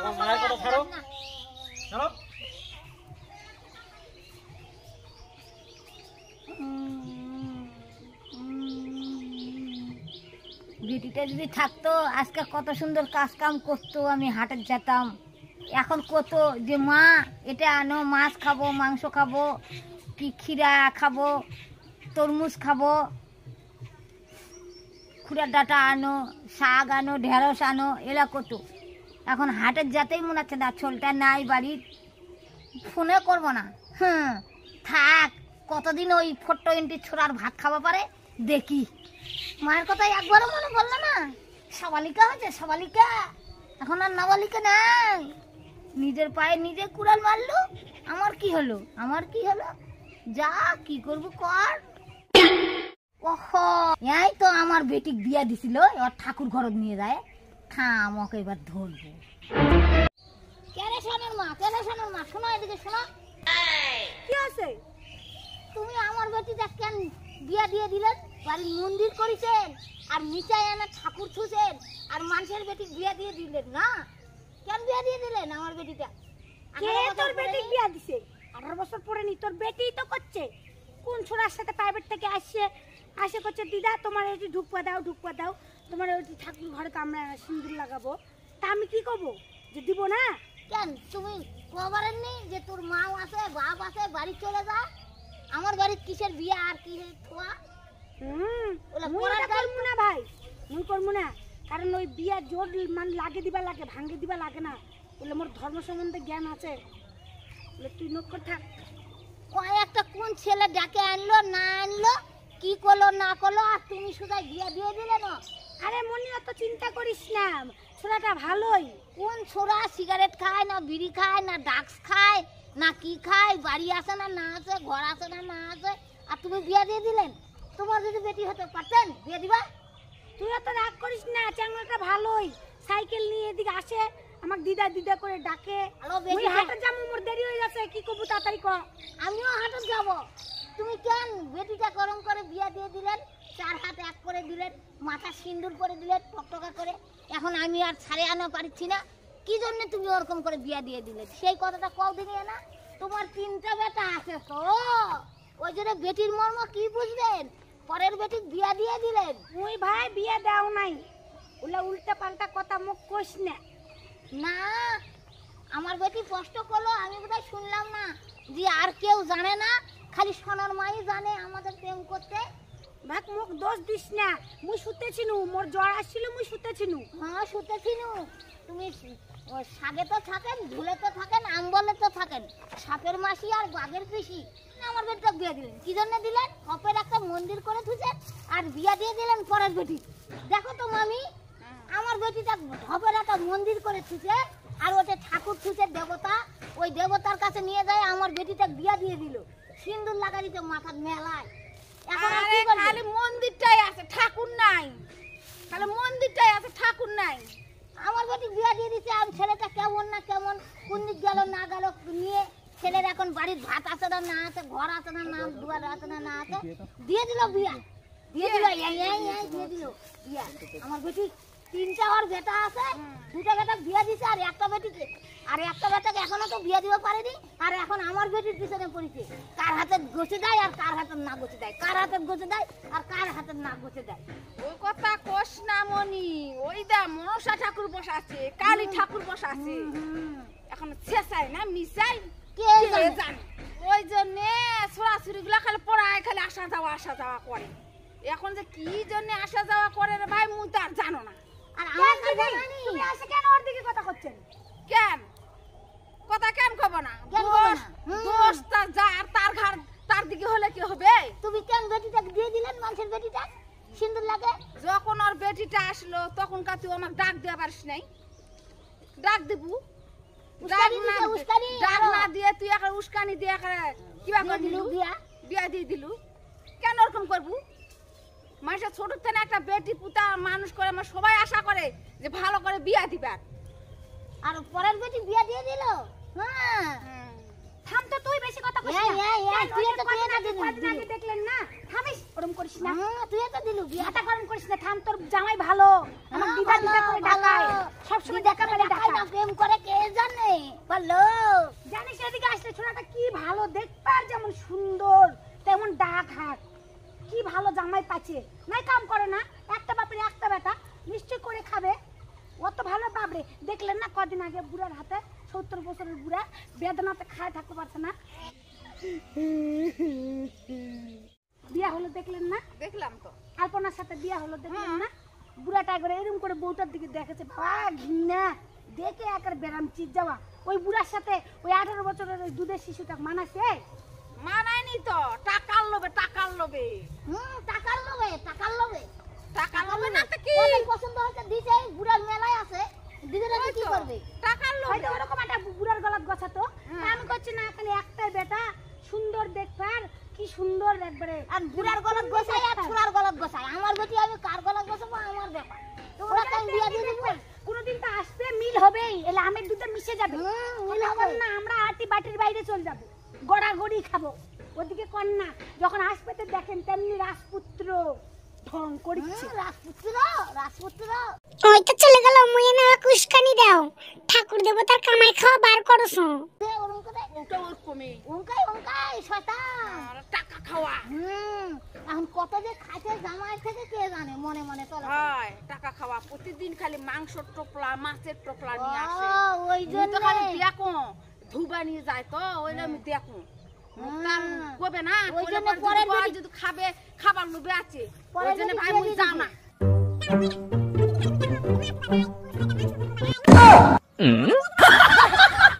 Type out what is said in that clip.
বিটিটা যদি থাকতো আজকে কত সুন্দর কাজ কাম করতো আমি হাটে যেতাম এখন কত যে মা এটা আনো মাছ খাবো মাংস খাবো কি ক্ষীরা খাবো তরমুজ খাবো খুঁড়ার ডাটা আনো শাক আনো ঢেঁড়স আনো এলা কত এখন হাটের যাতেই মনে হচ্ছে না চোলটা নাই বাড়ির ফোনে করব না হুম থাক কতদিন ওই ফোট্টো ইন্টি ছোড়ার ভাত খাওয়া পারে দেখি মায়ের কথা একবারও মনে পড়লো না সবালিকা হয়েছে সবালিকা এখন আর নাবালিকা নাই নিজের পায়ে নিজে কুড়াল মারলো আমার কি হলো আমার কি হলো যা কি করব কর ওহ এই তো আমার বেটিক বিয়া দিছিল ওর ঠাকুর ঘরত নিয়ে যায় থাম হ্যাঁ, আমাকে এবার ধরবো কেন শোনার মা কেন শোনার মা শোনো এদিকে শোনো কি আছে তুমি আমার বেটিটা কেন বিয়া দিয়ে দিলেন বাড়ির মন্দির করেছেন আর মিঠাই আনা ঠাকুর ছুছেন আর মানুষের বেটি বিয়া দিয়ে দিলেন না কেন বিয়া দিয়ে দিলেন আমার বেটিটা কে তোর বেটি বিয়া দিছে আঠারো বছর পরে নি তোর বেটিই তো করছে কোন ছোড়ার সাথে প্রাইভেট থেকে আসছে আসে করছে দিদা তোমার এটি ঢুকপা দাও ঢুকপা দাও তোমার ওই ঠাকুর ঘরে তো আমরা সিঁদুর লাগাবো তা আমি কি করবো যে দিব না কেন তুমি কবারের নেই যে তোর মা আছে বাপ আছে বাড়ি চলে যা আমার বাড়ির কিসের বিয়ে আর কি খোয়া হুম করবো না ভাই মুই করবো না কারণ ওই বিয়া জোর মানে লাগে দিবা লাগে ভাঙ্গে দিবা লাগে না বলে মোর ধর্ম সম্বন্ধে জ্ঞান আছে বলে তুই নক্ষর থাক কয়েকটা কোন ছেলে ডাকে আনলো না আনলো কি করলো না করলো আর তুমি শুধু বিয়া দিয়ে দিলে না আরে মনি অত চিন্তা করিস না ছোড়াটা ভালোই কোন ছোড়া সিগারেট খায় না বিড়ি খায় না ডাক্স খায় না কি খায় বাড়ি আসে না না আসে ঘর আসে না না আসে আর তুমি বিয়ে দিয়ে দিলেন তোমার যদি বেটি হতে পারতেন বিয়ে দিবা তুই অত রাগ করিস না চ্যাংলাটা ভালোই সাইকেল নিয়ে এদিকে আসে আমার দিদা দিদা করে ডাকে আমি হাটে যাব মোর দেরি হয়ে যাচ্ছে কি করবো তাড়াতাড়ি ক আমিও হাটে যাব তুমি কেন বেটিটা গরম করে বিয়া দিয়ে দিলেন চার হাত এক করে দিলেন মাথা সিন্দুর করে দিলেন টকটকা করে এখন আমি আর ছাড়ে আনা পারছি না কি জন্য তুমি ওরকম করে বিয়া দিয়ে দিলে সেই কথাটা কও না তোমার তিনটা বেটা আছে তো ওই জন্য বেটির মর্ম কি বুঝলেন পরের বেটি বিয়া দিয়ে দিলেন তুই ভাই বিয়া দাও নাই ওলা উল্টা পাল্টা কথা মুখ কইস না না আমার বেটি কষ্ট করলো আমি বোধহয় শুনলাম না যে আর কেউ জানে না খালি সোনার মাই জানে আমাদের প্রেম করতে ভাগ মুখ দোষ দিস না মুই শুতেছিনু মোর জ্বর আসছিল মুই শুতেছিনু হ্যাঁ শুতেছিনু তুমি সাগে তো থাকেন ধুলে তো থাকেন আম্বলে তো থাকেন সাপের মাসি আর বাঘের পিসি আমার বেটটা বিয়ে দিলেন কি জন্য দিলেন কপের একটা মন্দির করে থুছেন আর বিয়া দিয়ে দিলেন পরের বেটি দেখো তো মামি হ্যাঁ। আমার বেটিটা ঢপের একটা মন্দির করে থুছে আর ওটা ঠাকুর থুছে দেবতা ওই দেবতার কাছে নিয়ে যায় আমার বেটিটা বিয়া দিয়ে দিল সিন্দুর লাগা দিতে মাথা মেলায় এখন তাহলে মন্দিরটাই আছে ঠাকুর নাই আমার বাড়ি বিয়া দিয়ে দিচ্ছে আমি ছেলেটা কেমন না কেমন কোন দিক গেল না গেল নিয়ে ছেলের এখন বাড়ির ভাত আছে না না আছে ঘর আছে না না দুয়ার আছে না না আছে দিয়ে দিল বিয়া দিয়ে দিল দিয়ে দিল বিয়া আমার বেটি তিনটা ওর বেটা আছে দুটা বেটা বিয়ে দিছে আর একটা বেটিকে আর একটা বেটাকে এখনো তো বিয়ে দিব পারেনি আর এখন আমার বেটির পিছনে পড়েছে কার হাতে গছে দেয় আর কার হাতে না গছে দেয় কার হাতে গছে দেয় আর কার হাতে না গছে দেয় ওই কথা কোষ না মনি ওই দা মনসা ঠাকুর বসাছে কালী ঠাকুর বসাছে এখন ছেসাই না মিসাই কে জানে ওই জন্যে ছোড়াছুড়ি গুলা খালি পড়ায় খালি আসা যাওয়া আসা যাওয়া করে এখন যে কি জন্য আসা যাওয়া করে রে ভাই মু তার জানো না কেন ওর দিকে কথা করছেন কেন কথা কেন কব না দোষ দোষ তার তার ঘর তার দিকে হলে কি হবে তুমি কেন বেটিটাকে দিয়ে দিলেন সুন্দর লাগে যখন ওর বেটিটা আসলো তখন কা তুই ডাক দিয়ে পারিস নাই ডাক দেবু ডাক না ডাক না দিয়ে তুই একটা উস্কানি দিয়ে একটা কিবা করে দিলু বিয়া দিয়ে দিলু কেন ওরকম করবো মানুষের ছোট থেকে একটা বেটি পুতা মানুষ করে আমার সবাই আশা করে যে ভালো করে বিয়া দিবার আর পরের বেটি বিয়া দিয়ে দিল হ্যাঁ জানিস এদিকে আসলে ছোটটা কি ভালো দেখবার যেমন সুন্দর তেমন ডাক হাক কি ভালো জামাই পাচ্ছে নাই কাম করে না একটা বাপের একটা বেটা নিশ্চয় করে খাবে অত ভালো বাপরে দেখলেন না কদিন আগে বুড়ার হাতে সত্তর বছরের বুড়া বেদনাতে খায় থাকতে পারছে না বিয়া হলো দেখলেন না দেখলাম তো আলপনার সাথে বিয়া হলো দেখলেন হ্যাঁ। না বুড়াটা একবার এরকম করে বউটার দিকে দেখেছে বাবা ঘিন্না দেখে একবার বেরাম চিজ যাওয়া ওই বুড়ার সাথে ওই আঠারো বছরের ওই দুধের শিশুটা মানাছে মানায়নি তো টাকার লোভে টাকার লোভে হুম টাকার লোভে টাকার লোভে টাকার লোভে না তো কি ওদের পছন্দ হয়েছে দিছে বুড়ার মেলায় আছে দিদিরা কি করবে টাকার লোভে হয়তো এরকম একটা বুড়ার গলাত গছাতো হ্যাঁ। আমি করছি না খালি একটাই বেটা সুন্দর দেখবার কি সুন্দর একবারে আর বুড়ার গলাত গোছাই আর ছোড়ার গলাত গোছাই আমার গতি আমি কার গলাপ গোছাবো আমার ব্যাপার তো ওরা তাই বিয়া দিয়ে দিবে কোনদিন তো আসবে মিল হবেই এলে আমের দুধে মিশে যাবে মিল হবে না আমরা আটি বাটির বাইরে চলে যাবো গড়াগড়ি খাবো ওদিকে কন্যা যখন আসবে দেখেন তেমনি রাজপুত্র ঢং করছে রাজপুত্র রাজপুত্র ওই তো চলে গেল মুয়ে না কুশকানি দাও ঠাকুর দেবতার কামাই খাওয়া বার করছ ওঙ্কাই টাকা খাওয়া এখন কত যে জামাই থেকে কে জানে মনে মনে হয় টাকা খাওয়া প্রতিদিন খালি মাংসের টোপলা মাছের টোপলা নিয়ে আসে ওই জন্য ধুবা নিয়ে যায় তো ওই আমি হ্যাঁ। দেখো হ্যাঁ। কবে না যদি খাবে খাবার লোভে আছে ওই জন্য ভাই মুই যা না mm